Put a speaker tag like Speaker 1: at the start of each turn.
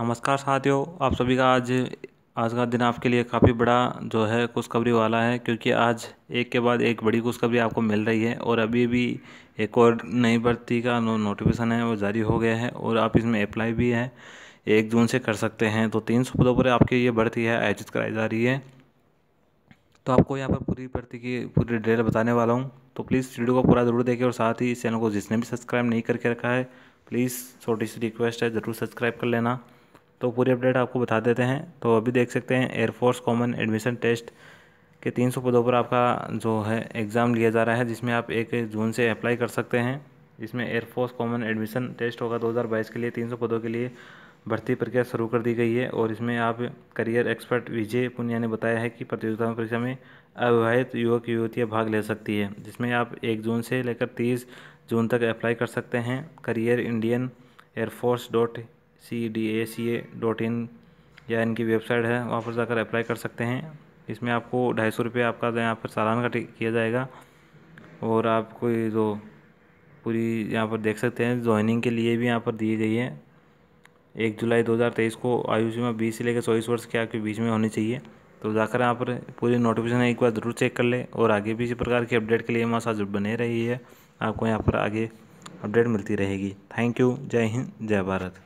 Speaker 1: नमस्कार साथियों आप सभी का आज आज का दिन आपके लिए काफ़ी बड़ा जो है खुशखबरी वाला है क्योंकि आज एक के बाद एक बड़ी खुशखबरी आपको मिल रही है और अभी भी एक और नई भर्ती का नो नोटिफिकेशन है वो जारी हो गया है और आप इसमें अप्लाई भी है एक जून से कर सकते हैं तो तीन सौ पदों पर आपकी ये भर्ती है आयोजित कराई जा रही है तो आपको यहाँ पर पूरी भर्ती की पूरी डिटेल बताने वाला हूँ तो प्लीज़ वीडियो को पूरा ज़रूर देखें और साथ ही इस चैनल को जिसने भी सब्सक्राइब नहीं करके रखा है प्लीज़ छोटी सी रिक्वेस्ट है ज़रूर सब्सक्राइब कर लेना तो पूरी अपडेट आपको बता देते हैं तो अभी देख सकते हैं एयरफोर्स कॉमन एडमिशन टेस्ट के तीन सौ पदों पर आपका जो है एग्ज़ाम लिया जा रहा है जिसमें आप एक जून से अप्लाई कर सकते हैं इसमें एयरफोर्स कॉमन एडमिशन टेस्ट होगा 2022 के लिए 300 पदों के लिए भर्ती प्रक्रिया शुरू कर दी गई है और इसमें आप करियर एक्सपर्ट विजय पुनिया ने बताया है कि प्रतियोगिता परीक्षा में अविवाहित युवक युवतियाँ भाग ले सकती है जिसमें आप एक जून से लेकर तीस जून तक अप्लाई कर सकते हैं career Indian air force dot C D A C A dot in या इनकी वेबसाइट है वहाँ पर जाकर अप्लाई कर सकते हैं इसमें आपको ढाई सौ रुपये आपका यहाँ पर सालाना का किया जाएगा और आप कोई जो पूरी यहाँ पर देख सकते हैं ज्वाइनिंग के लिए भी यहाँ पर दी गई है एक जुलाई 2023 को आयु सीमा बीस से लेकर चौबीस वर्ष के आपके बीच में होनी चाहिए तो जाकर यहाँ पर पूरी नोटिफिकेशन एक बार ज़रूर चेक कर ले और आगे भी इसी प्रकार की अपडेट के लिए हमारे साथ बने रही है आपको यहाँ पर आगे अपडेट मिलती रहेगी थैंक यू जय हिंद जय भारत